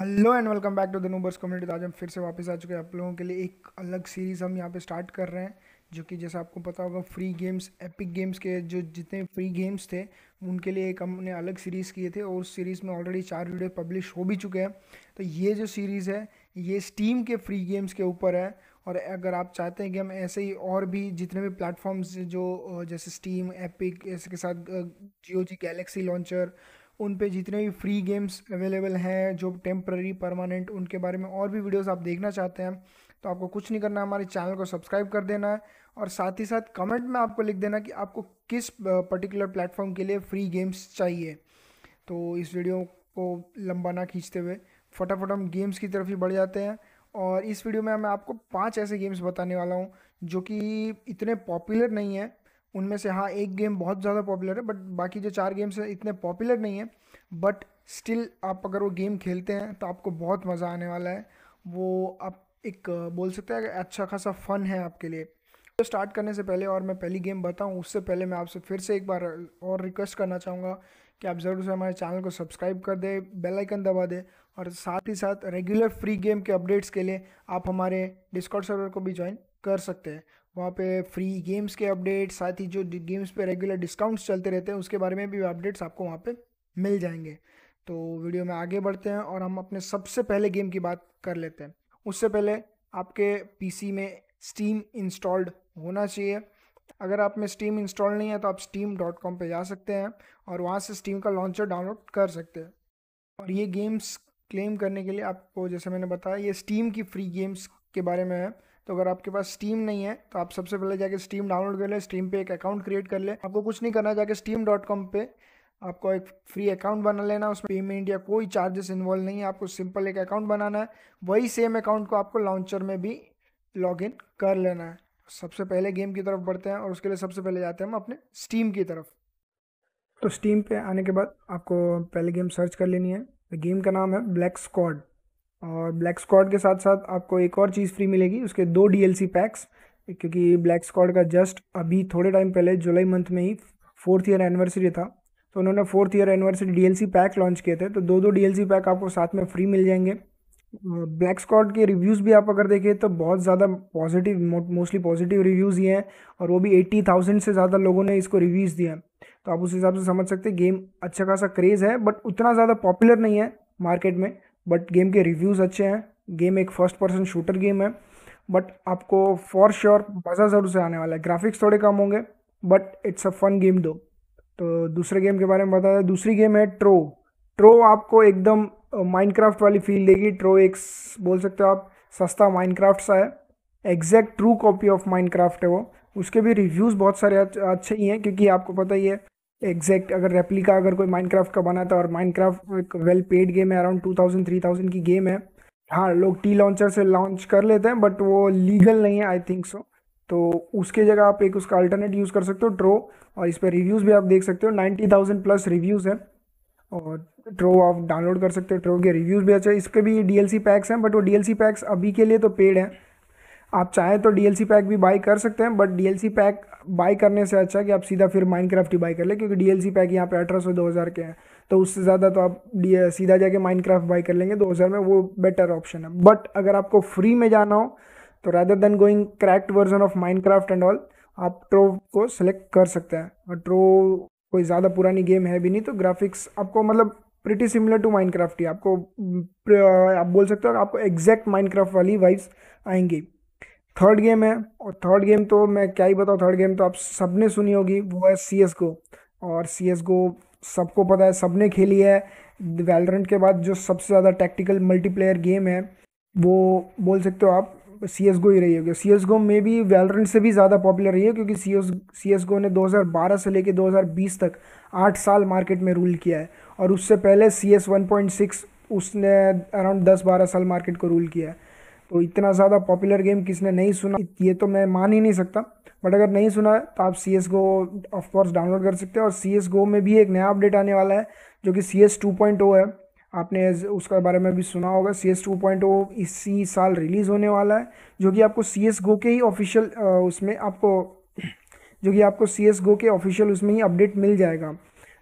hello and welcome back to the Noobers community आज हम फिर से वापस आ चुके हैं आप लोगों के लिए एक अलग सीरीज़ हम यहाँ पे स्टार्ट कर रहे हैं जो कि जैसा आपको पता होगा फ्री गेम्स एपिक गेम्स के जो जितने फ्री गेम्स थे उनके लिए एक हमने अलग सीरीज़ किए थे और उस सीरीज़ में ऑलरेडी चार वीडियो पब्लिश हो भी चुके हैं तो ये जो सीरीज़ है ये स्टीम के फ्री गेम्स के ऊपर है और अगर आप चाहते हैं कि हम ऐसे ही और भी जितने भी प्लेटफॉर्म्स जो जैसे स्टीम एपिक इसके साथ जियो जी गैलेक्सी लॉन्चर उन पे जितने भी फ्री गेम्स अवेलेबल हैं जो टेम्प्ररी परमानेंट उनके बारे में और भी वीडियोस आप देखना चाहते हैं तो आपको कुछ नहीं करना हमारे चैनल को सब्सक्राइब कर देना है और साथ ही साथ कमेंट में आपको लिख देना कि आपको किस पर्टिकुलर प्लेटफॉर्म के लिए फ्री गेम्स चाहिए तो इस वीडियो को लंबा ना खींचते हुए फटाफट हम गेम्स की तरफ ही बढ़ जाते हैं और इस वीडियो में मैं आपको पाँच ऐसे गेम्स बताने वाला हूँ जो कि इतने पॉपुलर नहीं है उनमें से हाँ एक गेम बहुत ज़्यादा पॉपुलर है बट बाकी जो चार गेम्स हैं इतने पॉपुलर नहीं है बट स्टिल आप अगर वो गेम खेलते हैं तो आपको बहुत मज़ा आने वाला है वो आप एक बोल सकते हैं अच्छा खासा फ़न है आपके लिए तो स्टार्ट करने से पहले और मैं पहली गेम बताऊं उससे पहले मैं आपसे फिर से एक बार और रिक्वेस्ट करना चाहूँगा कि आप ज़रूर से हमारे चैनल को सब्सक्राइब कर दें बेल आइकन दबा दें और साथ ही साथ रेगुलर फ्री गेम के अपडेट्स के लिए आप हमारे डिस्कॉर्ड सर्वर को भी ज्वाइन कर सकते हैं वहाँ पे फ्री गेम्स के अपडेट्स साथ ही जो गेम्स पे रेगुलर डिस्काउंट्स चलते रहते हैं उसके बारे में भी अपडेट्स आपको वहाँ पे मिल जाएंगे तो वीडियो में आगे बढ़ते हैं और हम अपने सबसे पहले गेम की बात कर लेते हैं उससे पहले आपके पीसी में स्टीम इंस्टॉल्ड होना चाहिए अगर आप में स्टीम इंस्टॉल नहीं है तो आप स्टीम डॉट कॉम पर जा सकते हैं और वहाँ से स्टीम का लॉन्चर डाउनलोड कर सकते हैं और ये गेम्स क्लेम करने के लिए आपको जैसे मैंने बताया ये स्टीम की फ्री गेम्स के बारे में है तो अगर आपके पास स्टीम नहीं है तो आप सबसे पहले जाके स्टीम डाउनलोड कर ले स्टीम पे एक अकाउंट क्रिएट कर ले आपको कुछ नहीं करना जाके स्टीम डॉट कॉम पे आपको एक फ्री अकाउंट बना लेना उसमें पेमेंट या कोई चार्जेस इन्वॉल्व नहीं है आपको सिंपल एक अकाउंट बनाना है वही सेम अकाउंट को आपको लॉन्चर में भी लॉग इन कर लेना है सबसे पहले गेम की तरफ बढ़ते हैं और उसके लिए सबसे पहले जाते हैं हम अपने स्टीम की तरफ तो स्टीम पे आने के बाद आपको पहले गेम सर्च कर लेनी है गेम का नाम है ब्लैक स्कॉड और ब्लैक स्कॉड के साथ साथ आपको एक और चीज़ फ्री मिलेगी उसके दो डी पैक्स क्योंकि ब्लैक स्क्वाड का जस्ट अभी थोड़े टाइम पहले जुलाई मंथ में ही फोर्थ ईयर एनिवर्सरी था तो उन्होंने fourth year anniversary DLC pack launch किए थे तो दो दो डीएलसी पैक आपको साथ में फ्री मिल जाएंगे ब्लैक स्कॉट के रिव्यूज़ भी आप अगर देखें तो बहुत ज़्यादा पॉजिटिव मोस्टली पॉजिटिव रिव्यूज़ ही हैं और वो भी एट्टी थाउजेंड से ज़्यादा लोगों ने इसको रिव्यूज़ दिया तो आप उस हिसाब से समझ सकते हैं गेम अच्छा खासा क्रेज़ है बट उतना ज़्यादा पॉपुलर नहीं है मार्केट में बट गेम के रिव्यूज़ अच्छे हैं गेम एक फर्स्ट पर्सन शूटर गेम है बट आपको फॉर श्योर मज़ा ज़रूर से आने वाला है ग्राफिक्स थोड़े कम होंगे but it's a fun game दो तो दूसरे गेम के बारे में बता दें दूसरी गेम है ट्रो ट्रो आपको एकदम माइनक्राफ्ट वाली फील देगी ट्रो एक बोल सकते हो आप सस्ता माइनक्राफ्ट सा है exact true copy of Minecraft है वो उसके भी रिव्यूज़ बहुत सारे अच्छे ही हैं क्योंकि आपको पता ही है एग्जैक्ट अगर रेप्लिका अगर कोई माइनक्राफ्ट का बना था और माइनक्राफ्ट एक वेल पेड गेम है around two thousand three thousand की गेम है हाँ लोग टी लॉन्चर से लॉन्च कर लेते हैं बट वो लीगल नहीं है आई थिंक सो तो उसके जगह आप एक उसका अल्टरनेट यूज़ कर सकते हो ट्रो और इस पर रिव्यूज़ भी आप देख सकते हो नाइन्टी थाउजेंड प्लस रिव्यूज़ हैं और ट्रो आप डाउनलोड कर सकते हो ट्रो के रिव्यूज़ भी अच्छे इसके भी डी पैक्स हैं बट वो डी पैक्स अभी के लिए तो पेड हैं आप चाहें तो डीएलसी पैक भी बाई कर सकते हैं बट डीएलसी पैक बाई करने से अच्छा कि आप सीधा फिर माइनक्राफ्ट ही बाई कर लें क्योंकि डीएलसी पैक यहाँ पे अठारह सौ दो हज़ार के हैं तो उससे ज़्यादा तो आप सीधा जाके माइनक्राफ्ट बाई कर लेंगे दो हज़ार में वो बेटर ऑप्शन है बट अगर आपको फ्री में जाना हो तो rather than going cracked version of Minecraft and all आप ट्रो को सेलेक्ट कर सकते हैं और ट्रो कोई ज़्यादा पुरानी गेम है भी नहीं तो ग्राफिक्स आपको मतलब प्रिटी सिमिलर टू माइनक्राफ्ट ही आपको आप बोल सकते हो आपको एग्जैक्ट माइनक्राफ्ट वाली वाइब्स आएंगी थर्ड गेम है और थर्ड गेम तो मैं क्या ही बताऊँ थर्ड गेम तो आप सबने सुनी होगी वो है सी एस गो और सी एस गो सबको पता है सबने खेली है वेलरेंट के बाद जो सबसे ज़्यादा टैक्टिकल मल्टीप्लेयर गेम है वो बोल सकते हो आप सी एस गो ही रही होगी सी एस गो में भी वेलरेंट से भी ज़्यादा पॉपुलर रही है क्योंकि सी एस सी एस गो ने 2012 से लेकर 2020 तक आठ साल मार्केट में रूल किया है और उससे पहले C S one point six उसने अराउंड दस बारह साल मार्केट को रूल किया है तो इतना ज़्यादा पॉपुलर गेम किसने नहीं सुना ये तो मैं मान ही नहीं सकता बट अगर नहीं सुना है तो आप C S go of course download कर सकते हैं और सी एस गो में भी एक नया अपडेट आने वाला है जो कि C S two point O है आपने उसके बारे में भी सुना होगा C S two point O इसी साल रिलीज़ होने वाला है जो कि आपको सी एस गो के ही ऑफिशियल उसमें आपको जो कि आपको सी एस गो के ऑफिशियल उसमें ही अपडेट मिल जाएगा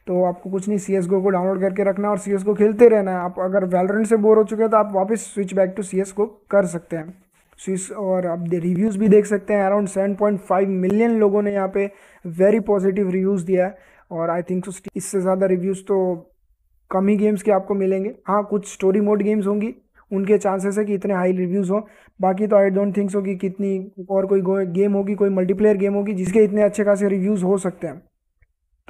तो आपको कुछ नहीं सी एस गो को डाउनलोड करके रखना है और सी एस गो खेलते रहना है आप अगर वेलरन से बोर हो चुके हैं तो आप वापस switch back to C S कर सकते हैं स्विस और आप रिव्यूज़ भी देख सकते हैं अराउंड 7.5 मिलियन लोगों ने यहाँ पे वेरी पॉजिटिव रिव्यूज़ दिया है और आई थिंक इससे ज़्यादा रिव्यूज़ तो कम ही गेम्स के आपको मिलेंगे हाँ कुछ स्टोरी मोड गेम्स होंगी उनके चांसेस है कि इतने हाई रिव्यूज़ हों बाकी तो आई डोंट थिंक सो कि कितनी और कोई गेम होगी कोई मल्टीप्लेयर गेम होगी जिसके इतने अच्छे खासे रिव्यूज़ हो सकते हैं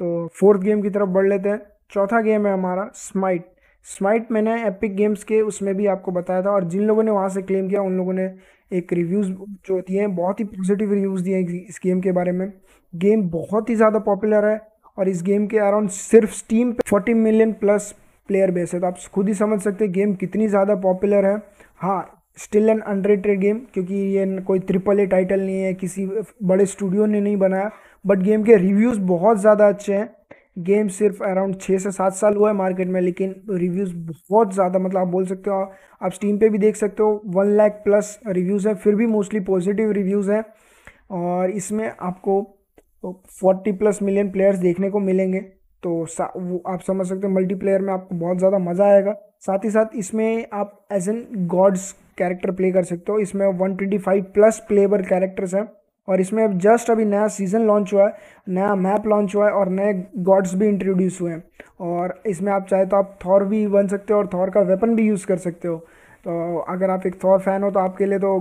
तो फोर्थ गेम की तरफ बढ़ लेते हैं चौथा गेम है हमारा स्माइट स्माइट मैंने एपिक गेम्स के उसमें भी आपको बताया था और जिन लोगों ने वहाँ से क्लेम किया उन लोगों ने एक रिव्यूज़ जो दिए हैं बहुत ही पॉजिटिव रिव्यूज़ दिए हैं इस गेम के बारे में गेम बहुत ही ज़्यादा पॉपुलर है और इस गेम के अराउंड सिर्फ स्टीम पे forty million plus player base है तो आप खुद ही समझ सकते हैं गेम कितनी ज़्यादा पॉपुलर है हाँ स्टिल एन अंडरेटेड गेम क्योंकि ये कोई ट्रिपल ए टाइटल नहीं है किसी बड़े स्टूडियो ने नहीं बनाया बट गेम के रिव्यूज़ बहुत ज़्यादा अच्छे हैं गेम सिर्फ अराउंड छः से सात साल हुआ है मार्केट में लेकिन रिव्यूज़ बहुत ज़्यादा मतलब आप बोल सकते हो आप स्टीम पे भी देख सकते हो वन लैख प्लस रिव्यूज़ हैं फिर भी मोस्टली पॉजिटिव रिव्यूज़ हैं और इसमें आपको फोर्टी प्लस मिलियन प्लेयर्स देखने को मिलेंगे तो वो आप समझ सकते हो मल्टीप्लेयर में आपको बहुत ज़्यादा मज़ा आएगा साथ ही साथ इसमें आप as an gods character play कर सकते हो इसमें 125 प्लस प्लेबर कैरेक्टर्स हैं और इसमें अब जस्ट अभी नया सीज़न लॉन्च हुआ है नया मैप लॉन्च हुआ है और नए गॉड्स भी इंट्रोड्यूस हुए हैं और इसमें आप चाहे तो आप थॉर भी बन सकते हो और थॉर का वेपन भी यूज़ कर सकते हो तो अगर आप एक थॉर फैन हो तो आपके लिए तो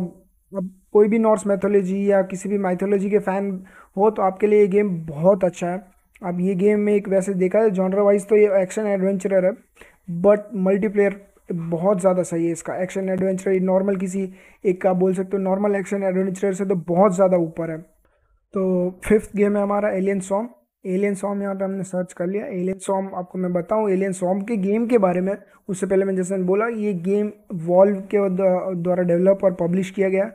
अब कोई भी नॉर्स मैथोलॉजी या किसी भी माइथोलॉजी के फ़ैन हो तो आपके लिए ये गेम बहुत अच्छा है अब ये गेम में एक वैसे देखा है जॉनर वाइज तो ये एक्शन एडवेंचरर है बट मल्टीप्लेयर बहुत ज़्यादा सही है इसका एक्शन एडवेंचर नॉर्मल किसी एक का बोल सकते हो नॉर्मल एक्शन एडवेंचर से तो बहुत ज़्यादा ऊपर है तो फिफ्थ गेम है हमारा एलियन सॉम एलियन सॉम यहाँ पे हमने सर्च कर लिया एलियन सॉम आपको मैं बताऊँ एलियन सॉम के गेम के बारे में उससे पहले मैं जैसे बोला ये गेम वॉल्व के द्वारा डेवलप और पब्लिश किया गया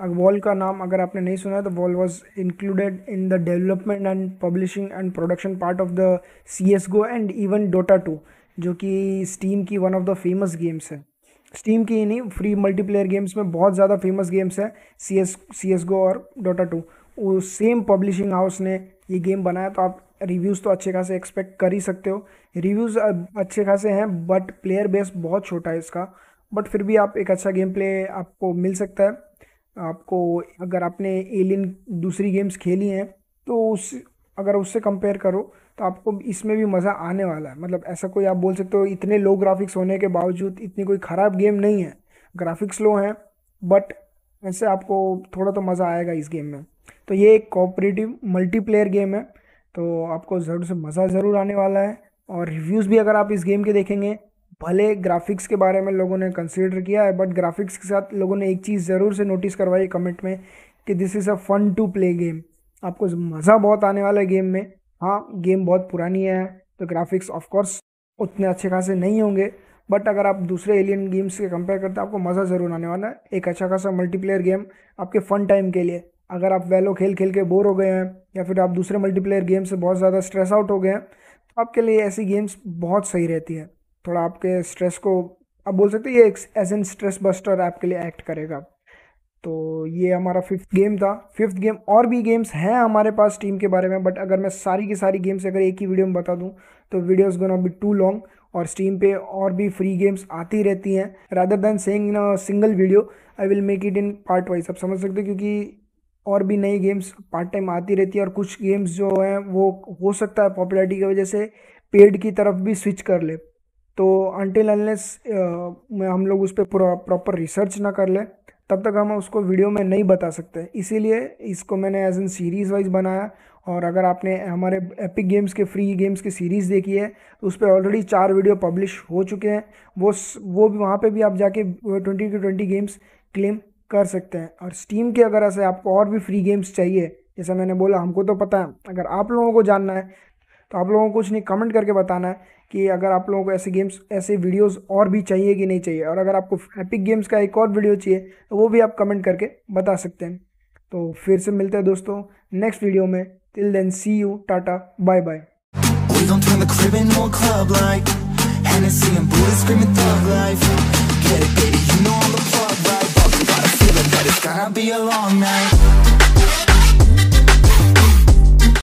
अगर वॉल्व का नाम अगर आपने नहीं सुना तो Valve was included in the development and publishing and production part of the C S GO and even Dota two जो कि स्टीम की one of the famous games है स्टीम की ही नहीं फ्री मल्टीप्लेयर गेम्स में बहुत ज़्यादा फेमस गेम्स है C S C S GO और डोटा टू वो सेम पब्लिशिंग हाउस ने ये गेम बनाया तो आप रिव्यूज़ तो अच्छे खासे एक्सपेक्ट कर ही सकते हो रिव्यूज़ अच्छे खासे हैं बट प्लेयर बेस बहुत छोटा है इसका बट फिर भी आप एक अच्छा गेम प्ले आपको मिल सकता है आपको अगर आपने एलियन दूसरी गेम्स खेली हैं तो उस अगर उससे कंपेयर करो तो आपको इसमें भी मज़ा आने वाला है मतलब ऐसा कोई आप बोल सकते हो इतने लो ग्राफिक्स होने के बावजूद इतनी कोई ख़राब गेम नहीं है ग्राफिक्स लो हैं बट ऐसे आपको थोड़ा तो मज़ा आएगा इस गेम में तो ये एक कोऑपरेटिव मल्टीप्लेयर गेम है तो आपको ज़रूर से मज़ा ज़रूर आने वाला है और रिव्यूज़ भी अगर आप इस गेम के देखेंगे भले ग्राफिक्स के बारे में लोगों ने कंसिडर किया है बट ग्राफिक्स के साथ लोगों ने एक चीज़ ज़रूर से नोटिस करवाई कमेंट में कि this is a fun to play game आपको मज़ा बहुत आने वाला है गेम में हाँ गेम बहुत पुरानी है तो ग्राफिक्स ऑफकोर्स उतने अच्छे खासे नहीं होंगे बट अगर आप दूसरे एलियन गेम्स के कंपेयर करते हैं आपको मज़ा ज़रूर आने वाला है एक अच्छा खासा मल्टीप्लेयर गेम आपके फ़न टाइम के लिए अगर आप वेलो खेल खेल के बोर हो गए हैं या फिर आप दूसरे मल्टीप्लेयर गेम से बहुत ज़्यादा स्ट्रेस आउट हो गए हैं तो आपके लिए ऐसी गेम्स बहुत सही रहती है थोड़ा आपके स्ट्रेस को आप बोल सकते हैं ये एज एन स्ट्रेस बस्टर आपके लिए एक्ट करेगा तो ये हमारा फिफ्थ गेम था फिफ्थ गेम और भी गेम्स हैं हमारे पास टीम के बारे में बट अगर मैं सारी की सारी गेम्स अगर एक ही वीडियो में बता दूं तो videos gonna be too long और स्टीम पे और भी फ्री गेम्स आती रहती हैं rather than saying in single video I will make it in part wise आप समझ सकते हो क्योंकि और भी नई गेम्स पार्ट टाइम आती रहती है और कुछ गेम्स जो हैं वो हो सकता है पॉपुलरिटी की वजह से पेड की तरफ भी स्विच कर ले तो अनटिल अनलेस हम लोग उस पर प्रॉपर रिसर्च ना कर लें तब तक हम उसको वीडियो में नहीं बता सकते इसीलिए इसको मैंने एज एन सीरीज़ वाइज बनाया और अगर आपने हमारे एपिक गेम्स के फ्री गेम्स की सीरीज़ देखी है तो उस पर ऑलरेडी चार वीडियो पब्लिश हो चुके हैं वो वो भी वहाँ पर भी आप जाके twenty to twenty games claim कर सकते हैं और स्टीम के अगर ऐसे आपको और भी फ्री गेम्स चाहिए जैसा मैंने बोला हमको तो पता है अगर आप लोगों को जानना है तो आप लोगों को कुछ नहीं कमेंट करके बताना है कि अगर आप लोगों को ऐसे गेम्स ऐसे वीडियोस और भी चाहिए कि नहीं चाहिए और अगर आपको एपिक गेम्स का एक और वीडियो चाहिए तो वो भी आप कमेंट करके बता सकते हैं तो फिर से मिलते हैं दोस्तों नेक्स्ट वीडियो में till then see you tata bye bye be a long night